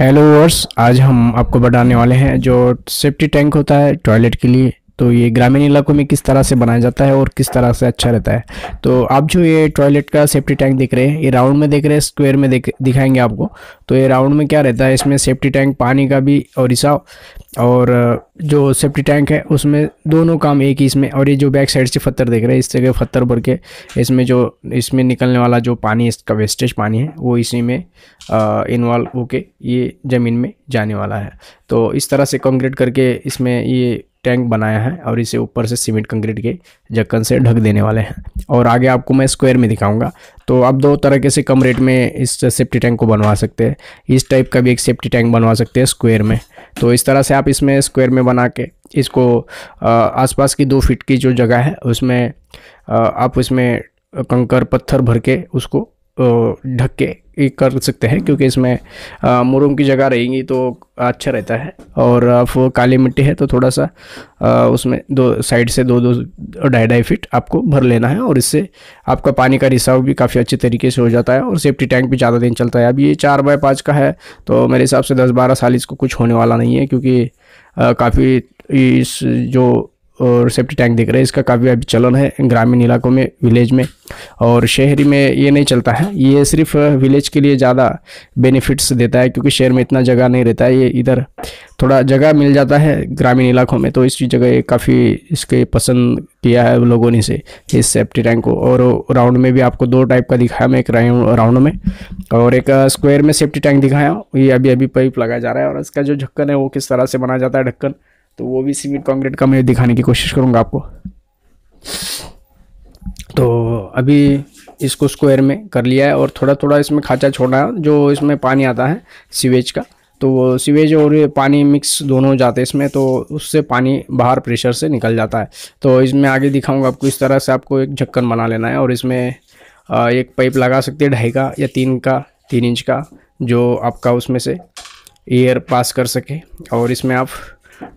hello verse आज हम आपको बताने वाले हैं जो सेफ्टी टैंक होता है टॉयलेट के लिए तो ये ग्रामीण इलाकों में किस तरह से बनाया जाता है और किस तरह से अच्छा रहता है तो आप जो ये टॉयलेट का सेफ्टी टैंक देख रहे हैं ये राउंड में देख रहे हैं स्क्वायर में देख दिखाएंगे आपको तो ये राउंड में क्या रहता है इसमें सेफ्टी टैंक पानी का भी और रिसाव और जो सेफ्टी टैंक है उसमें दोनों काम एक ही इसमें और ये जो बैक साइड से पत्थर देख रहे हैं इस जगह पत्थर भर के इसमें जो इसमें निकलने वाला जो पानी इसका वेस्टेज पानी है वो इसी में इन्वॉल्व होके ये ज़मीन में जाने वाला है तो इस तरह से कंक्रीट करके इसमें ये टैंक बनाया है और इसे ऊपर से सीमेंट कंक्रीट के जक्कन से ढक देने वाले हैं और आगे आपको मैं स्क्वायर में दिखाऊंगा तो आप दो तरीके से कम रेट में इस सेफ्टी टैंक को बनवा सकते हैं इस टाइप का भी एक सेफ्टी टैंक बनवा सकते हैं स्क्वायर में तो इस तरह से आप इसमें स्क्वायर में बना के इसको आसपास की दो फिट की जो जगह है उसमें आप उसमें कंकर पत्थर भर के उसको ढक के कर सकते हैं क्योंकि इसमें मुरूम की जगह रहेगी तो अच्छा रहता है और आप काली मिट्टी है तो थोड़ा सा आ, उसमें दो साइड से दो दो ढाई ढाई फिट आपको भर लेना है और इससे आपका पानी का रिसाव भी काफ़ी अच्छे तरीके से हो जाता है और सेफ्टी टैंक भी ज़्यादा दिन चलता है अब ये चार बाय पाँच का है तो मेरे हिसाब से दस बारह साल इसको कुछ होने वाला नहीं है क्योंकि काफ़ी इस जो और सेफ्टी टैंक देख रहे हैं इसका काफ़ी अभी चलन है ग्रामीण इलाकों में विलेज में और शहरी में ये नहीं चलता है ये सिर्फ विलेज के लिए ज़्यादा बेनिफिट्स देता है क्योंकि शहर में इतना जगह नहीं रहता है ये इधर थोड़ा जगह मिल जाता है ग्रामीण इलाकों में तो इस जगह काफ़ी इसके पसंद किया है लोगों ने से इस सेफ्टी टैंक को और राउंड में भी आपको दो टाइप का दिखाया मैं एक राउंड में और एक स्क्वायर में सेफ्टी टैंक दिखाया ये अभी अभी पाइप लगाया जा रहा है और इसका जो ढक्कन है वो किस तरह से बनाया जाता है ढक्कन तो वो भी सीमेंट कॉन्क्रीट का मैं दिखाने की कोशिश करूँगा आपको तो अभी इसको स्क्वायर में कर लिया है और थोड़ा थोड़ा इसमें खाचा छोड़ना है जो इसमें पानी आता है सीवेज का तो वो सीवेज और पानी मिक्स दोनों जाते हैं इसमें तो उससे पानी बाहर प्रेशर से निकल जाता है तो इसमें आगे दिखाऊंगा आपको इस तरह से आपको एक झक्कन बना लेना है और इसमें एक पाइप लगा सकते हैं ढाई का या तीन का तीन इंच का जो आपका उसमें से एयर पास कर सके और इसमें आप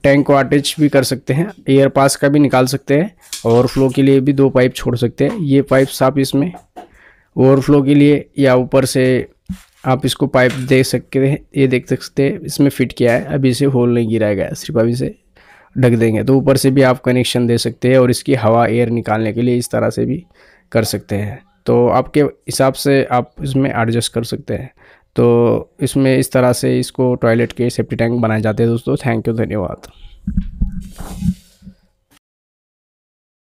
टैंक को अटैच भी कर सकते हैं एयर पास का भी निकाल सकते हैं ओवरफ्लो के लिए भी दो पाइप छोड़ सकते हैं ये पाइप्स आप इसमें ओवरफ्लो के लिए या ऊपर से आप इसको पाइप दे सकते हैं ये देख सकते हैं इसमें फिट किया है अभी इसे होल नहीं गिराया गया सिर्फ अभी से ढक देंगे तो ऊपर से भी आप कनेक्शन दे सकते हैं और इसकी हवा एयर निकालने के लिए इस तरह से भी कर सकते हैं तो आपके हिसाब से आप इसमें एडजस्ट कर सकते हैं तो इसमें इस तरह से इसको टॉयलेट के सेफ्टी टैंक बनाए जाते हैं दोस्तों थैंक यू धन्यवाद